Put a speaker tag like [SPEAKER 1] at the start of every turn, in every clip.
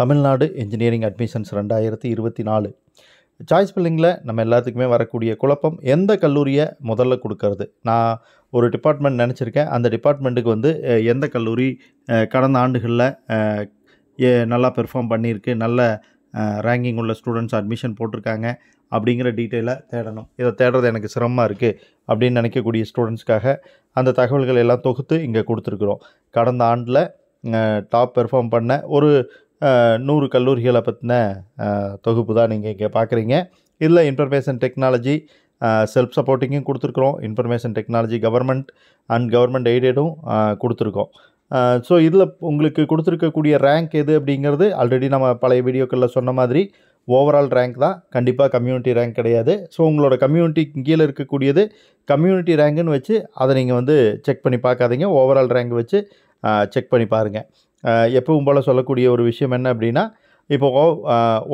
[SPEAKER 1] Tamil Nadu engineering admissions ரெண்டாயிரத்தி இருபத்தி நாலு சாய்ஸ் பில்லிங்கில் நம்ம எல்லாத்துக்குமே வரக்கூடிய குழப்பம் எந்த கல்லூரியை முதல்ல கொடுக்கறது நான் ஒரு டிபார்ட்மெண்ட் நினச்சிருக்கேன் அந்த டிபார்ட்மெண்ட்டுக்கு வந்து எந்த கல்லூரி கடந்த ஆண்டுகளில் நல்லா பெர்ஃபார்ம் பண்ணியிருக்கு நல்ல ரேங்கிங் உள்ள ஸ்டூடெண்ட்ஸ் அட்மிஷன் போட்டிருக்காங்க அப்படிங்கிற டீட்டெயிலை தேடணும் இதை தேடுறது எனக்கு சிரமமாக இருக்குது அப்படின்னு நினைக்கக்கூடிய ஸ்டூடெண்ட்ஸ்க்காக அந்த தகவல்கள் எல்லாம் தொகுத்து இங்கே கொடுத்துருக்குறோம் கடந்த ஆண்டில் டாப் பெர்ஃபார்ம் பண்ண ஒரு நூறு கல்லூரிகளை பற்றின தொகுப்பு தான் நீங்கள் இங்கே பார்க்குறீங்க இதில் இன்ஃபர்மேஷன் டெக்னாலஜி செல்ஃப் சப்போர்ட்டிங்கும் கொடுத்துருக்குறோம் information technology government and government எய்டடும் கொடுத்துருக்கோம் ஸோ இதில் உங்களுக்கு கொடுத்துருக்கக்கூடிய ரேங்க் எது அப்படிங்கிறது ஆல்ரெடி நம்ம பழைய வீடியோக்களில் சொன்ன மாதிரி ஓவரால் ரேங்க் தான் கண்டிப்பாக கம்யூனிட்டி ரேங்க் கிடையாது ஸோ உங்களோட கம்யூனிட்டி கீழே இருக்கக்கூடியது கம்யூனிட்டி ரேங்க்குன்னு வச்சு அதை நீங்கள் வந்து செக் பண்ணி பார்க்காதீங்க ஓவரால் ரேங்க் வச்சு செக் பண்ணி பாருங்கள் எப்பவும் போல் சொல்லக்கூடிய ஒரு விஷயம் என்ன அப்படின்னா இப்போ ஓ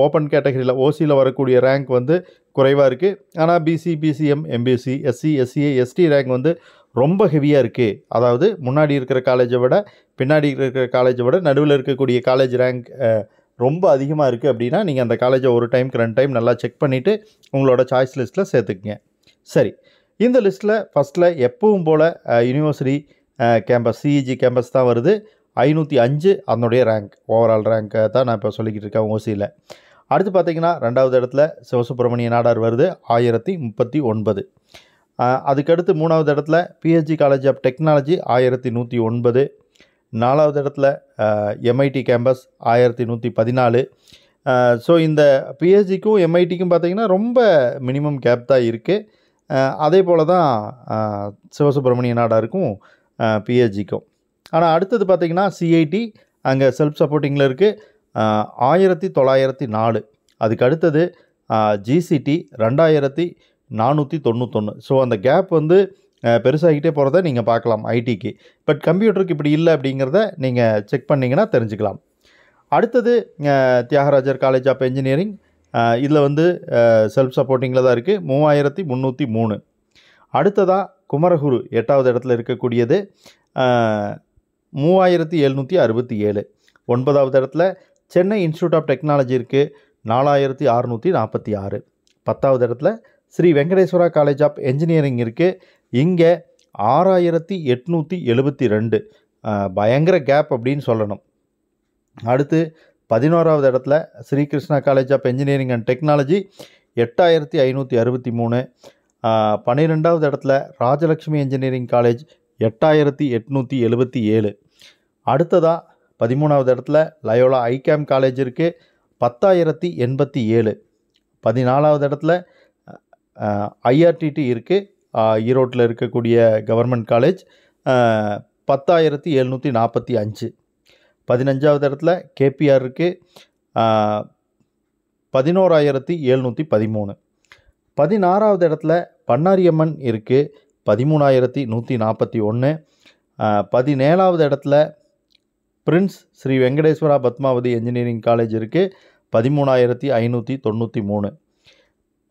[SPEAKER 1] ஓப்பன் கேட்டகரியில் ஓசியில் வரக்கூடிய ரேங்க் வந்து குறைவாக இருக்குது ஆனால் BC BCM MBC SC SCA ST rank e, வந்து ரொம்ப ஹெவியாக இருக்குது அதாவது முன்னாடி இருக்கிற காலேஜை விட பின்னாடி இருக்கிற காலேஜை விட நடுவில் இருக்கக்கூடிய காலேஜ் ரேங்க் ரொம்ப அதிகமாக இருக்குது அப்படின்னா நீங்கள் அந்த காலேஜை ஒரு டைம்க்கு ரெண்டு டைம் நல்லா செக் பண்ணிவிட்டு உங்களோட சாய்ஸ் லிஸ்ட்டில் சேர்த்துக்குங்க சரி இந்த லிஸ்ட்டில் ஃபஸ்ட்டில் எப்பவும் போல் யூனிவர்சிட்டி கேம்பஸ் சிஇஜி கேம்பஸ் தான் வருது ஐநூற்றி அஞ்சு அதனுடைய ரேங்க் ஓவரால் ரேங்க்கை தான் நான் இப்போ சொல்லிக்கிட்டு இருக்கேன் ஓசியில் அடுத்து பார்த்திங்கன்னா ரெண்டாவது இடத்துல சிவசுப்பிரமணிய நாடார் வருது ஆயிரத்தி முப்பத்தி ஒன்பது அதுக்கடுத்து மூணாவது இடத்துல பிஹெச்டி காலேஜ் ஆஃப் டெக்னாலஜி ஆயிரத்தி நூற்றி ஒன்பது நாலாவது இடத்துல எம்ஐடி கேம்பஸ் ஆயிரத்தி நூற்றி பதினாலு ஸோ இந்த பிஹெச்டிக்கும் எம்ஐடிக்கும் பார்த்திங்கன்னா ரொம்ப மினிமம் கேப் தான் இருக்குது அதே போல் தான் சிவசுப்பிரமணிய நாடாருக்கும் பிஹெச்டிக்கும் ஆனால் அடுத்தது பார்த்திங்கன்னா சிஐடி அங்கே செல்ஃப் சப்போர்ட்டிங்கில் இருக்குது ஆயிரத்தி தொள்ளாயிரத்தி நாலு அதுக்கு அடுத்தது ஜிசிடி ரெண்டாயிரத்தி நானூற்றி தொண்ணூத்தொன்று ஸோ அந்த கேப் வந்து பெருசாகிட்டே போகிறத நீங்கள் பார்க்கலாம் ஐடிக்கு பட் கம்ப்யூட்டருக்கு இப்படி இல்லை அப்படிங்கிறத நீங்கள் செக் பண்ணிங்கன்னா தெரிஞ்சுக்கலாம் அடுத்தது தியாகராஜர் காலேஜ் ஆஃப் என்ஜினியரிங் இதில் வந்து செல்ஃப் சப்போர்ட்டிங்கில் தான் இருக்குது மூவாயிரத்தி முந்நூற்றி மூணு அடுத்ததாக குமரகுரு எட்டாவது இடத்துல இருக்கக்கூடியது மூவாயிரத்தி எழுநூற்றி அறுபத்தி ஏழு ஒன்பதாவது இடத்துல சென்னை இன்ஸ்டியூட் ஆஃப் டெக்னாலஜி இருக்குது நாலாயிரத்தி அறுநூற்றி நாற்பத்தி ஆறு பத்தாவது இடத்துல Sri Venkateswara college of engineering இருக்குது இங்கே ஆறாயிரத்தி எட்நூற்றி எழுபத்தி ரெண்டு பயங்கர கேப் அப்படின்னு சொல்லணும் அடுத்து பதினோராவது இடத்துல Sri Krishna college of engineering and technology எட்டாயிரத்தி ஐநூற்றி அறுபத்தி மூணு பன்னிரெண்டாவது இடத்துல ராஜலக்ஷ்மி என்ஜினியரிங் காலேஜ் எட்டாயிரத்தி எட்நூற்றி எழுபத்தி ஏழு அடுத்ததாக பதிமூணாவது இடத்துல லயோலா ஐகேம் காலேஜ் இருக்குது பத்தாயிரத்தி எண்பத்தி ஏழு பதினாலாவது இடத்துல ஐஆர்டிடி இருக்குது ஈரோட்டில் இருக்கக்கூடிய கவர்மெண்ட் காலேஜ் பத்தாயிரத்தி எழுநூற்றி நாற்பத்தி அஞ்சு பதினஞ்சாவது இடத்துல கேபிஆர் இருக்குது பதினோராயிரத்தி எழுநூற்றி பதிமூணு பதினாறாவது இடத்துல பண்ணாரியம்மன் இருக்குது பதிமூணாயிரத்தி நூற்றி நாற்பத்தி ஒன்று பதினேழாவது இடத்துல Prince Sri Venkateswara Padmavathi engineering college இருக்குது பதிமூணாயிரத்தி ஐநூற்றி தொண்ணூற்றி மூணு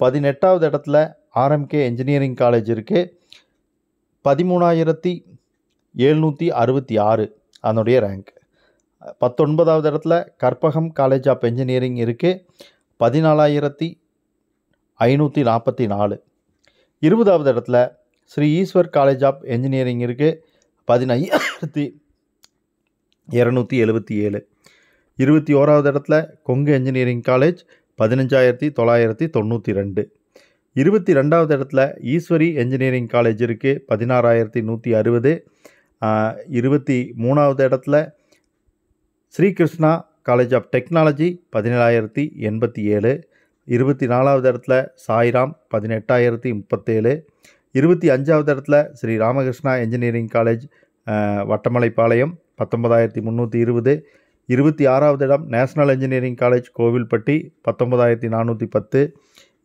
[SPEAKER 1] பதினெட்டாவது இடத்துல ஆர்எம்கே என்ஜினியரிங் காலேஜ் இருக்குது பதிமூணாயிரத்தி எழுநூற்றி அறுபத்தி ஆறு அதனுடைய ரேங்க் பத்தொன்பதாவது இடத்துல கற்பகம் காலேஜ் ஆஃப் என்ஜினியரிங் இருக்குது பதினாலாயிரத்தி ஐநூற்றி நாற்பத்தி நாலு இருபதாவது இடத்துல Sri Eshwar college of engineering இருக்குது பதினையாயிரத்தி இரநூத்தி எழுபத்தி ஏழு இருபத்தி ஓராவது இடத்துல கொங்கு என்ஜினியரிங் காலேஜ் பதினஞ்சாயிரத்தி தொள்ளாயிரத்தி தொண்ணூற்றி ரெண்டு இருபத்தி ரெண்டாவது இடத்துல ஈஸ்வரி என்ஜினியரிங் காலேஜ் இருக்குது பதினாறாயிரத்தி நூற்றி அறுபது இருபத்தி மூணாவது இடத்துல ஸ்ரீகிருஷ்ணா காலேஜ் ஆஃப் டெக்னாலஜி பதினேழாயிரத்தி எண்பத்தி ஏழு இருபத்தி நாலாவது இடத்துல சாய்ராம் பதினெட்டாயிரத்தி முப்பத்தேழு இருபத்தி அஞ்சாவது இடத்துல ஸ்ரீ ராமகிருஷ்ணா இன்ஜினியரிங் காலேஜ் வட்டமலைப்பாளையம் பத்தொன்பதாயிரத்தி முந்நூற்றி இருபது இருபத்தி ஆறாவது இடம் நேஷ்னல் இன்ஜினியரிங் காலேஜ் கோவில்பட்டி பத்தொன்பதாயிரத்தி நானூற்றி பத்து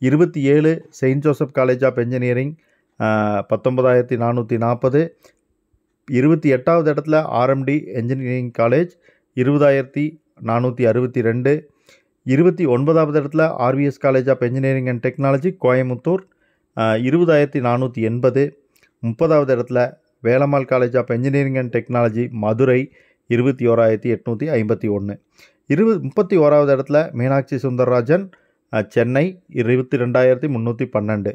[SPEAKER 1] இருபத்தி ஏழு Saint Joseph college of engineering பத்தொன்பதாயிரத்தி நானூற்றி நாற்பது இருபத்தி எட்டாவது இடத்துல ஆர்எம்டி இன்ஜினியரிங் காலேஜ் இருபதாயிரத்தி நானூற்றி அறுபத்தி ரெண்டு இருபத்தி ஒன்பதாவது இடத்துல RVS college of engineering and technology Coimbatore இருபதாயிரத்தி நானூற்றி எண்பது முப்பதாவது இடத்துல Velammal college of engineering and technology Madurai இருபத்தி ஓராயிரத்தி எட்நூற்றி ஐம்பத்தி ஒன்று இருபது முப்பத்தி ஓராவது இடத்துல மீனாட்சி சுந்தரராஜன் சென்னை இருபத்தி ரெண்டாயிரத்தி முந்நூற்றி பன்னெண்டு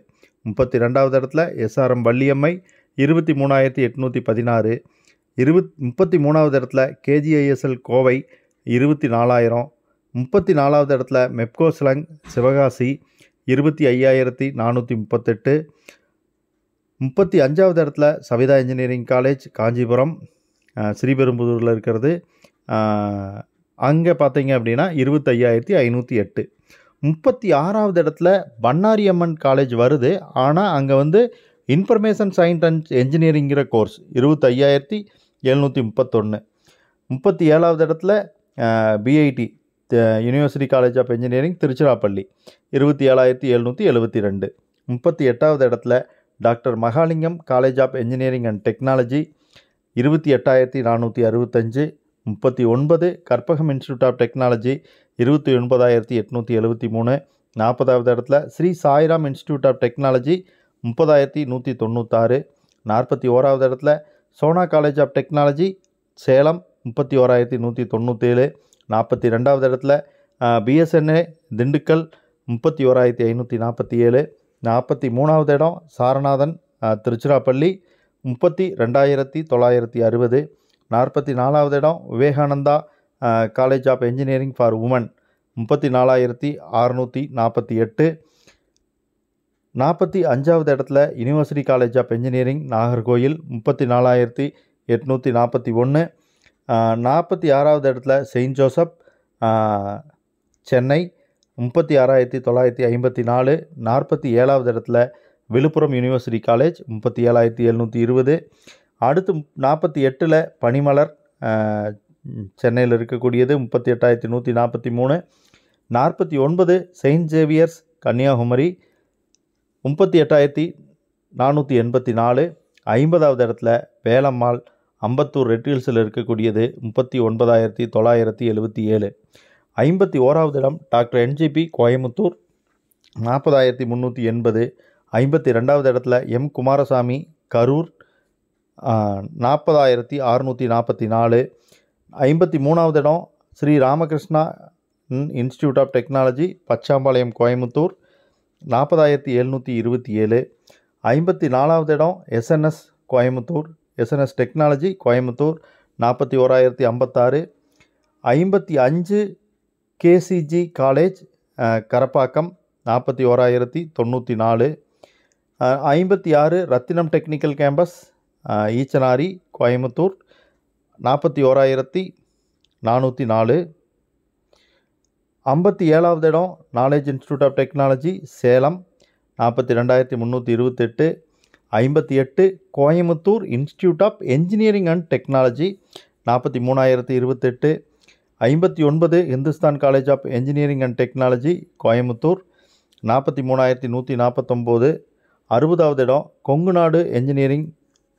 [SPEAKER 1] முப்பத்தி ரெண்டாவது இடத்துல எஸ்ஆர்எம் வள்ளியம்மை இருபத்தி மூணாயிரத்தி எட்நூற்றி பதினாறு இருபத் முப்பத்தி மூணாவது இடத்துல கேஜிஐஎஸ்எல் கோவை இருபத்தி நாலாயிரம் முப்பத்தி நாலாவது இடத்துல மெப்கோ சிலங் சிவகாசி இருபத்தி ஐயாயிரத்தி நானூற்றி முப்பத்தெட்டு முப்பத்தி அஞ்சாவது இடத்துல சவிதா இன்ஜினியரிங் காலேஜ் காஞ்சிபுரம் ஸ்ரீபெரும்புதூரில் இருக்கிறது அங்கே பார்த்தீங்க அப்படின்னா இருபத்தையாயிரத்தி ஐநூற்றி எட்டு முப்பத்தி ஆறாவது இடத்துல பன்னாரியம்மன் காலேஜ் வருது ஆனால் அங்கே வந்து இன்ஃபர்மேஷன் சயின்ஸ் அண்ட் என்ஜினியரிங்கிற கோர்ஸ் இருபத்தையாயிரத்தி எழுநூற்றி முப்பத்தொன்று முப்பத்தி ஏழாவது இடத்துல PIT university college of engineering Tiruchirappalli இருபத்தி ஏழாயிரத்தி எழுநூற்றி எழுபத்தி ரெண்டு முப்பத்தி எட்டாவது இடத்துல doctor Mahalingam college of engineering and technology இருபத்தி எட்டாயிரத்தி நானூற்றி அறுபத்தஞ்சு முப்பத்தி ஒன்பது கற்பகம் இன்ஸ்டியூட் ஆஃப் டெக்னாலஜி இருபத்தி ஒன்பதாயிரத்தி எட்நூற்றி எழுபத்தி மூணு நாற்பதாவது இடத்துல Sri Sairam institute of technology முப்பதாயிரத்தி நூற்றி தொண்ணூத்தாறு நாற்பத்தி ஓராவது இடத்துல Sona college of technology Salem முப்பத்தி ஓராயிரத்தி நூற்றி தொண்ணூற்றேழு நாற்பத்தி ரெண்டாவது இடத்துல பிஎஸ்என்ஏ திண்டுக்கல் முப்பத்தி ஓராயிரத்தி ஐநூற்றி நாற்பத்தி ஏழு நாற்பத்தி மூணாவது இடம் சாரநாதன் திருச்சிராப்பள்ளி முப்பத்தி ரெண்டாயிரத்தி தொள்ளாயிரத்தி அறுபது நாற்பத்தி நாலாவது இடம் Vivekananda college of engineering for women முப்பத்தி நாலாயிரத்தி அறுநூற்றி நாற்பத்தி எட்டு நாற்பத்தி அஞ்சாவது இடத்துல university college of engineering Nagercoil முப்பத்தி நாலாயிரத்தி எட்நூற்றி நாற்பத்தி ஒன்று நாற்பத்தி ஆறாவது இடத்துல செயின்ட் ஜோசப் சென்னை முப்பத்தி ஆறாயிரத்தி தொள்ளாயிரத்தி ஐம்பத்தி நாலு நாற்பத்தி ஏழாவது இடத்துல விழுப்புரம் யூனிவர்சிட்டி காலேஜ் முப்பத்தி ஏழாயிரத்தி எழுநூற்றி இருபது அடுத்து நாற்பத்தி எட்டில் பனிமலர் சென்னையில் இருக்கக்கூடியது முப்பத்தி எட்டாயிரத்தி நூற்றி நாற்பத்தி மூணு நாற்பத்தி ஒன்பது செயின்ட் ஜேவியர்ஸ் கன்னியாகுமரி முப்பத்தி எட்டாயிரத்தி நானூற்றி எண்பத்தி நாலு ஐம்பதாவது இடத்துல வேலம்மாள் அம்பத்தூர் ரெட்ரீல்ஸில் இருக்கக்கூடியது முப்பத்தி ஒன்பதாயிரத்தி தொள்ளாயிரத்தி எழுபத்தி ஏழு ஐம்பத்தி ஓராவது இடம் டாக்டர் என்ஜிபி கோயமுத்தூர் நாற்பதாயிரத்தி முந்நூற்றி எண்பது ஐம்பத்தி ரெண்டாவது இடத்துல எம் குமாரசாமி கரூர் நாற்பதாயிரத்தி அறுநூற்றி நாற்பத்தி நாலு ஐம்பத்தி மூணாவது இடம் Sri Ramakrishna institute of technology Pachapalayam Coimbatore நாற்பதாயிரத்தி எழுநூற்றி இருபத்தி ஏழு ஐம்பத்தி நாலாவது இடம் SNS Coimbatore SNS technology Coimbatore நாற்பத்தி ஓராயிரத்தி ஐம்பத்தாறு ஐம்பத்தி அஞ்சு கேசிஜி காலேஜ் கரப்பாக்கம் நாற்பத்தி ஓராயிரத்தி தொண்ணூற்றி நாலு ஐம்பத்தி ஆறு ரத்தினம் டெக்னிக்கல் கேம்பஸ் ஈச்சனாரி கோயம்புத்தூர் நாற்பத்தி ஓராயிரத்தி நானூற்றி நாலு ஐம்பத்தி ஏழாவது இடம் knowledge institute of technology Salem நாற்பத்தி ரெண்டாயிரத்தி முந்நூற்றி இருபத்தெட்டு ஐம்பத்தி எட்டு Coimbatore institute of engineering and technology நாற்பத்தி மூணாயிரத்தி இருபத்தெட்டு ஐம்பத்தி ஒன்பது Hindusthan college of engineering and technology Coimbatore நாற்பத்தி மூணாயிரத்தி நூற்றி நாற்பத்தொம்போது அறுபதாவது இடம் Kongunadu engineering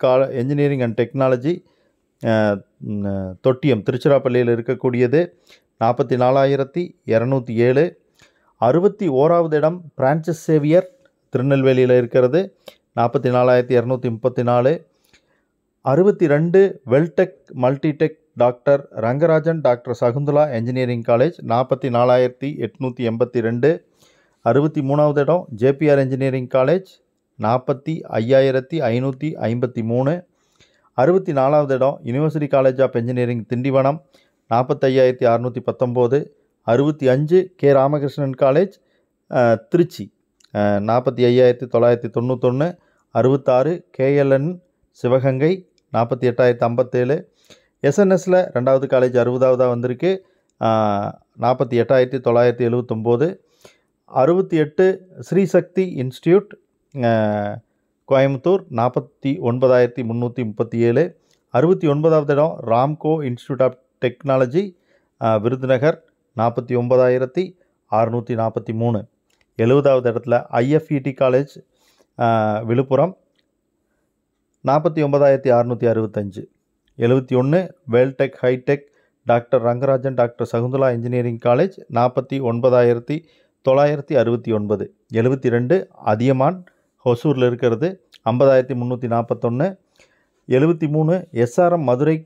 [SPEAKER 1] college engineering and technology Thottiam திருச்சிராப்பள்ளியில் இருக்கக்கூடியது நாற்பத்தி நாலாயிரத்தி இரநூத்தி ஏழு அறுபத்தி ஓராவது இடம் பிரான்சிஸ் சேவியர் திருநெல்வேலியில் இருக்கிறது நாற்பத்தி நாலாயிரத்தி இரநூத்தி முப்பத்தி நாலு அறுபத்தி ரெண்டு Veltech Multitech doctor Rangarajan doctor Sakunthala engineering college நாற்பத்தி நாலாயிரத்தி எட்நூற்றி எண்பத்தி ரெண்டு அறுபத்தி மூணாவது இடம் ஜேபிஆர் என்ஜினியரிங் காலேஜ் நாற்பத்தி ஐயாயிரத்தி ஐநூற்றி ஐம்பத்தி மூணு அறுபத்தி நாலாவது இடம் university college of engineering Tindivanam நாற்பத்தையாயிரத்தி அறநூற்றி பத்தொம்போது அறுபத்தி அஞ்சு கே ராமகிருஷ்ணன் காலேஜ் திருச்சி நாற்பத்தி ஐயாயிரத்தி தொள்ளாயிரத்தி தொண்ணூத்தொன்று அறுபத்தாறு கேஎல்என் சிவகங்கை நாற்பத்தி எட்டாயிரத்தி ஐம்பத்தேழு எஸ்என்எஸில் ரெண்டாவது காலேஜ் அறுபதாவதாக வந்திருக்கு நாற்பத்தி எட்டாயிரத்தி தொள்ளாயிரத்தி எழுபத்தொம்போது அறுபத்தி எட்டு ஸ்ரீசக்தி இன்ஸ்டியூட் கோயம்புத்தூர் நாற்பத்தி ஒன்பதாயிரத்தி முந்நூற்றி முப்பத்தி ஏழு அறுபத்தி ஒன்பதாவது இடம் Ramco institute of technology Virudhunagar நாற்பத்தி ஒன்பதாயிரத்தி அறுநூற்றி நாற்பத்தி மூணு எழுபதாவது இடத்துல ஐஎஃப்இடி காலேஜ் e விழுப்புரம் நாற்பத்தி ஒன்பதாயிரத்தி அறநூற்றி அறுபத்தஞ்சு எழுபத்தி ஒன்று Veltech Hightech doctor Rangarajan doctor Sakunthala engineering college நாற்பத்தி ஒன்பதாயிரத்தி தொள்ளாயிரத்தி அறுபத்தி ஒன்பது எழுபத்தி ரெண்டு அதியமான் ஹொசூரில் இருக்கிறது ஐம்பதாயிரத்தி முந்நூற்றி நாற்பத்தொன்று எழுபத்தி மூணு எஸ்ஆர்எம் மதுரை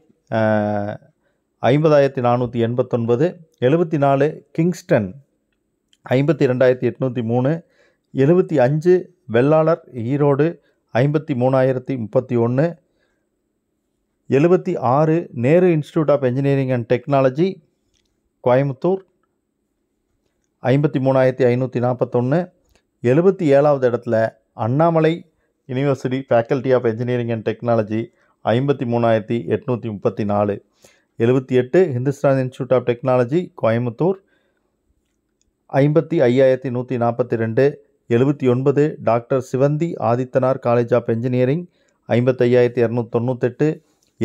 [SPEAKER 1] ஐம்பதாயிரத்தி நானூற்றி எண்பத்தொன்பது எழுபத்தி நாலு கிங்ஸ்டன் ஐம்பத்தி ரெண்டாயிரத்தி எட்நூற்றி மூணு எழுபத்தி அஞ்சு வெள்ளாளர் ஈரோடு ஐம்பத்தி மூணாயிரத்தி முப்பத்தி ஒன்று எழுபத்தி ஆறு Nehru institute of engineering and technology Coimbatore ஐம்பத்தி மூணாயிரத்தி ஐநூற்றி நாற்பத்தொன்று எழுபத்தி ஏழாவது இடத்துல Annamalai university faculty of engineering and technology ஐம்பத்தி மூணாயிரத்தி எட்நூற்றி முப்பத்தி நாலு எழுபத்தி எட்டு Hindusthan institute of technology Coimbatore ஐம்பத்தி ஐயாயிரத்தி நூற்றி நாற்பத்தி ரெண்டு எழுபத்தி ஒன்பது doctor Sivanthi Adithanar college of engineering ஐம்பத்தையாயிரத்தி இரநூத்தி தொண்ணூத்தெட்டு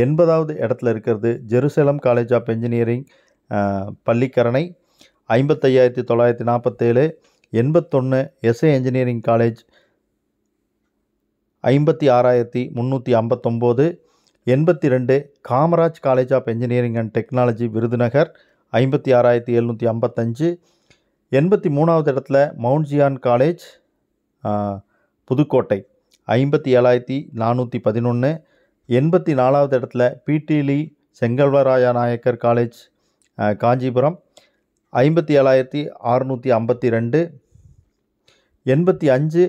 [SPEAKER 1] எண்பதாவது இடத்துல இருக்கிறது Jerusalem college of engineering Pallikaranai ஐம்பத்தையாயிரத்தி தொள்ளாயிரத்தி நாற்பத்தேழு எண்பத்தொன்று எஸ்ஏ என்ஜினியரிங் காலேஜ் ஐம்பத்தி ஆறாயிரத்தி முந்நூற்றி ஐம்பத்தொம்போது எண்பத்தி ரெண்டு Kamaraj college of engineering and technology Virudhunagar ஐம்பத்தி ஆறாயிரத்தி எழுநூற்றி ஐம்பத்தஞ்சு எண்பத்தி மூணாவது இடத்துல மவுண்ட்ஜியான் காலேஜ் புதுக்கோட்டை ஐம்பத்தி ஏழாயிரத்தி நானூற்றி பதினொன்று எண்பத்தி நாலாவது இடத்துல பிடிலி செங்கல்வராயா நாயக்கர் காலேஜ் காஞ்சிபுரம் ஐம்பத்தி ஏழாயிரத்தி அறுநூற்றி ஐம்பத்தி ரெண்டு எண்பத்தி அஞ்சு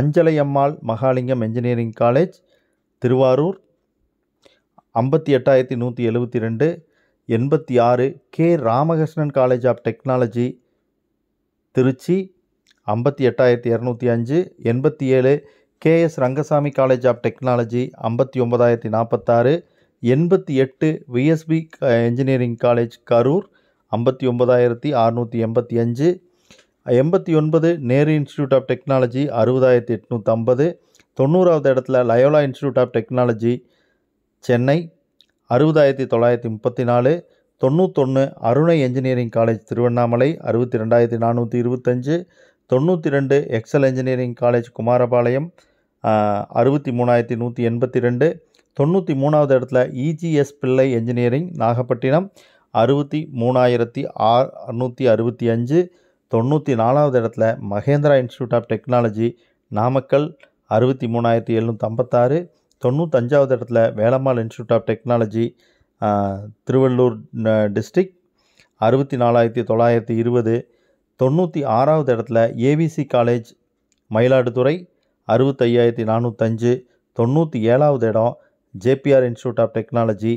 [SPEAKER 1] அஞ்சலையம்மாள் மகாலிங்கம் என்ஜினியரிங் காலேஜ் திருவாரூர் ஐம்பத்தி எட்டாயிரத்தி நூற்றி எழுபத்தி ரெண்டு எண்பத்தி ஆறு K Ramakrishnan college of technology Trichy ஐம்பத்தி எட்டாயிரத்தி இரநூத்தி அஞ்சு எண்பத்தி ஏழு K S Rangasamy college of technology ஐம்பத்தி ஒம்பதாயிரத்தி நாற்பத்தாறு எண்பத்தி எட்டு விஎஸ்பி என்ஜினியரிங் காலேஜ் கரூர் ஐம்பத்தி ஒம்பதாயிரத்தி அறுநூற்றி எண்பத்தி அஞ்சு எண்பத்தி ஒன்பது நேரு இன்ஸ்டியூட் ஆஃப் டெக்னாலஜி அறுபதாயிரத்தி எட்நூற்றம்பது தொண்ணூறாவது இடத்துல Loyola institute of technology Chennai அறுபதாயிரத்தி தொள்ளாயிரத்தி முப்பத்தி நாலு தொண்ணூத்தொன்று அருணை என்ஜினியரிங் காலேஜ் திருவண்ணாமலை அறுபத்தி ரெண்டாயிரத்தி நானூற்றி இருபத்தஞ்சு தொண்ணூற்றி ரெண்டு எக்ஸல் என்ஜினியரிங் காலேஜ் குமாரபாளையம் அறுபத்தி மூணாயிரத்தி நூற்றி எண்பத்தி ரெண்டு தொண்ணூற்றி மூணாவது இடத்துல இஜிஎஸ் பிள்ளை என்ஜினியரிங் நாகப்பட்டினம் அறுபத்தி மூணாயிரத்தி அறுநூற்றி அறுபத்தி அஞ்சு தொண்ணூற்றி நாலாவது இடத்துல Mahendra institute of technology Namakkal அறுபத்தி மூணாயிரத்தி எழுநூற்றி ஐம்பத்தாறு தொண்ணூத்தஞ்சாவது இடத்துல Velammal institute of technology Tiruvallur district அறுபத்தி நாலாயிரத்தி தொள்ளாயிரத்தி இருபது தொண்ணூற்றி ஆறாவது இடத்துல ஏவிசி காலேஜ் மயிலாடுதுறை அறுபத்தையாயிரத்தி நானூற்றஞ்சு தொண்ணூற்றி ஏழாவது இடம் ஜேபிஆர் இன்ஸ்டியூட் ஆஃப் டெக்னாலஜி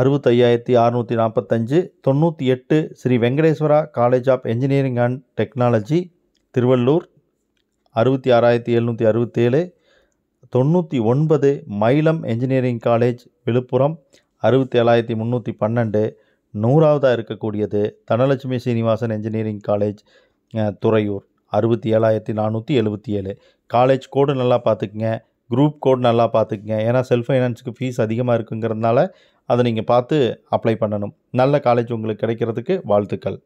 [SPEAKER 1] அறுபத்தையாயிரத்தி அறுநூற்றி நாற்பத்தஞ்சு தொண்ணூற்றி எட்டு Sri Venkateswara college of engineering and technology Tiruvallur அறுபத்தி ஆறாயிரத்தி எழுநூற்றி அறுபத்தேழு தொண்ணூற்றி ஒன்பது மயிலம் என்ஜினியரிங் காலேஜ் விழுப்புரம் அறுபத்தி ஏழாயிரத்தி முந்நூற்றி பன்னெண்டு நூறாவதாக இருக்கக்கூடியது தனலட்சுமி சீனிவாசன் என்ஜினியரிங் காலேஜ் துறையூர் அறுபத்தி ஏழாயிரத்தி நானூற்றி எழுபத்தி ஏழு காலேஜ் கோடு நல்லா பார்த்துக்குங்க குரூப் கோடு நல்லா பார்த்துக்குங்க ஏன்னா செல்ஃப் ஃபைனான்ஸுக்கு ஃபீஸ் அதிகமாக இருக்குங்கிறதுனால அதை நீங்கள் பார்த்து அப்ளை பண்ணணும் நல்ல காலேஜ் உங்களுக்கு கிடைக்கிறதுக்கு வாழ்த்துக்கள்